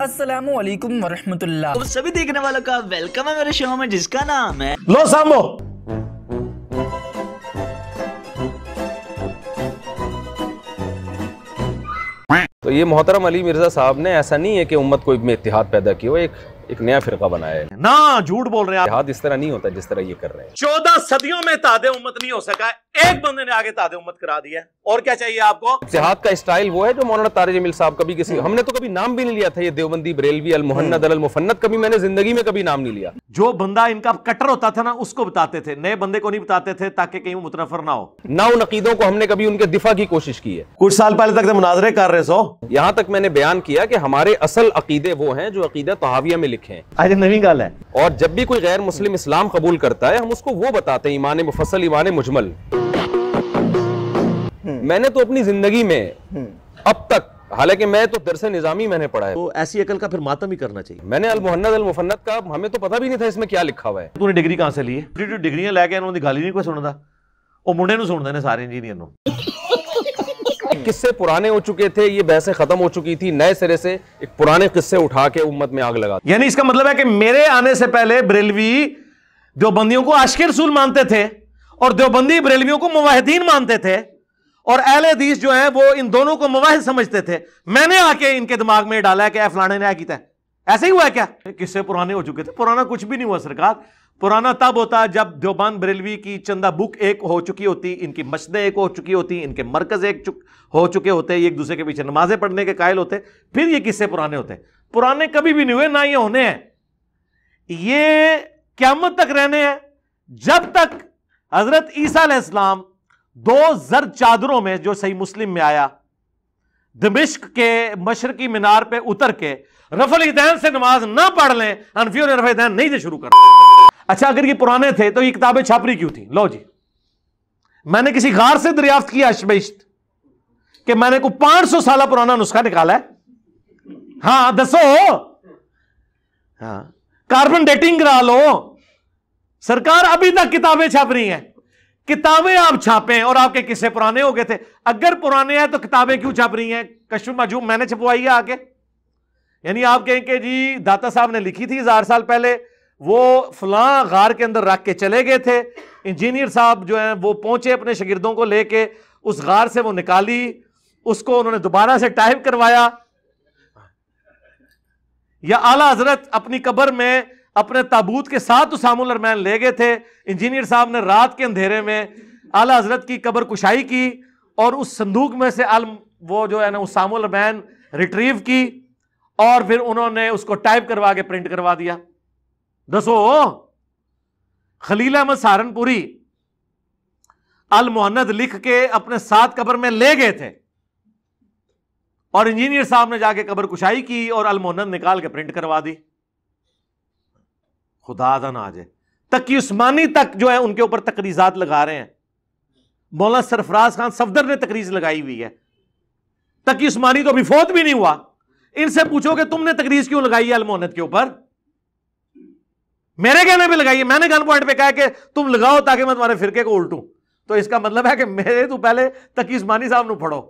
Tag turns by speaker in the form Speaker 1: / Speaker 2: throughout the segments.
Speaker 1: असलम वरहमतुल्ला तो सभी देखने वालों का वेलकम है मेरे शो में जिसका नाम है लो
Speaker 2: सामो तो ये मोहतरम अली मिर्जा साहब ने ऐसा नहीं है कि उम्मत को इतने इतिहाद पैदा किया एक एक नया फिरका बनाया है ना झूठ बोल रहे हैं इतिहाद इस तरह नहीं होता जिस तरह ये कर रहे हैं
Speaker 1: चौदह सदियों में तादे उम्मत नहीं हो सका एक बंदे ने आगे तादे उम्मत करा दिया और क्या चाहिए आपको
Speaker 2: जहाद का स्टाइल वो है जो मौलाना तारे जमील साहब कभी किसी हमने तो कभी नाम भी नहीं लिया था ये देवबंदी बरेलवी अल मोहन्नद हम्म। अल मुफन्नत कभी मैंने जिंदगी में कभी नाम नहीं लिया जो बंदा इनका कट्टर होता था ना उसको बताते थे नए बंदे को नहीं बताते थे ताकि कहीं वो मुतनफर ना हो ना उन अकीदों को हमने कभी उनके दिफा की कोशिश की है कुछ साल पहले तक तो मुनाजरे कर रहे सो यहाँ तक मैंने बयान किया कि हमारे असल अकीदे वो हैं जो अकीदा तहाविया में लिखे
Speaker 1: हैं नवी गल है
Speaker 2: और जब भी कोई गैर मुस्लिम इस्लाम कबूल करता है हम उसको वो बताते हैं ईमान मुफसल ईमान मुजमल मैंने तो अपनी जिंदगी में
Speaker 1: हम्म। अब
Speaker 2: तक हालांकि मैं तो दरसे निजामी मैंने पढ़ा है तो ऐसी अकल का फिर मातम ही करना चाहिए मैंने अल अलमुफन्नद का हमें तो पता भी नहीं था इसमें क्या लिखा हुआ है
Speaker 1: तूने डिग्री कहां से ली है डिग्रियां लैके इन्होंने गाली नहीं कोई सुनता वो मुंडे नु सुनदे ने सारे इंजीनियर नु
Speaker 2: किस्से पुराने हो चुके थे ये बहसें खत्म हो चुकी थी नए सिरे से एक पुराने किस्से उठा के उम्मत में आग लगा यानी इसका मतलब है कि मेरे आने से पहले बरेलवी
Speaker 1: देवबंदियों को आशिक रसूल मानते थे और देवबंदी बरेलवियों को मुवाहिदीन मानते थे और अहल हदीस जो है वो इन दोनों को मवाहिद समझते थे मैंने आके इनके दिमाग में डाला है कि फलाने ने किया ऐसे ही हुआ क्या किससे पुराने हो चुके थे पुराना कुछ भी नहीं हुआ सरकार पुराना तब होता जब देवबान बरेलवी की चंदा बुक एक हो चुकी होती इनकी मस्जिदें एक हो चुकी होती इनके मरकज एक चुक हो चुके होते एक दूसरे के पीछे नमाजें पढ़ने के कायल होते फिर ये किससे पुराने होते पुराने कभी भी नहीं हुए ना ये होने हैं ये क्यामत तक रहने हैं जब तक हजरत ईसा इस्लाम दो जर चादरों में जो सही मुस्लिम में आया दमिश्क के मशरकी मीनार पे उतर के रफल दैन से नमाज ना पढ़ लें अनफियों ने रफल दैन नहीं से शुरू कर अच्छा अगर ये पुराने थे तो ये किताबें छापरी क्यों थी लो जी मैंने किसी गार से दरियाफ्त किया अशबेश्त कि मैंने को पांच सौ साल पुराना नुस्खा निकाला है हाँ दसो हाँ कार्बन डेटिंग करा लो सरकार अभी तक किताबें छाप रही हैं किताबें आप छापें और आपके किस्से पुराने हो गए थे अगर पुराने हैं तो किताबें क्यों छाप रही हैं कश्मीर मजू मैंने छपवाई है आके यानी आप कहें कि जी दाता साहब ने लिखी थी हजार साल पहले वो फलां गार के अंदर रख के चले गए थे इंजीनियर साहब जो हैं वो पहुंचे अपने शगिर्दों को लेके उस गार से वो निकाली उसको उन्होंने दोबारा से टाइप करवाया या आला हजरत अपनी कबर में अपने ताबूत के साथ उसामुल तो अरमैन ले गए थे इंजीनियर साहब ने रात के अंधेरे में आला हजरत की कबर कुशाई की और उस संदूक में से अल वो जो है ना उसामुल अरमैन रिट्रीव की और फिर उन्होंने उसको टाइप करवा के प्रिंट करवा दिया दसो खलील अहमद सहारनपुरी अल मोहनद लिख के अपने साथ कबर में ले गए थे और इंजीनियर साहब ने जाके कबर कुशाई की और अल मोहनद निकाल के प्रिंट करवा दी खुदा ना आ जाए तकी उस्मानी तक जो है उनके ऊपर तकरीजात लगा रहे हैं मौला सरफराज खान सफदर ने तकरीज लगाई हुई है तकी उस्मानी तो अभी फौत भी नहीं हुआ इनसे पूछो कि तुमने तकरीज क्यों लगाई है अलमोहनत के ऊपर मेरे कहने पे लगाई है मैंने गन पॉइंट पर कहा कि तुम लगाओ ताकि मैं तुम्हारे फिरके को उल्टूं तो इसका मतलब है कि मेरे तू तो पहले तकी उस्मानी साहब न फड़ो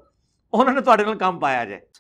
Speaker 1: उन्होंने थोड़े तो काम पाया जाए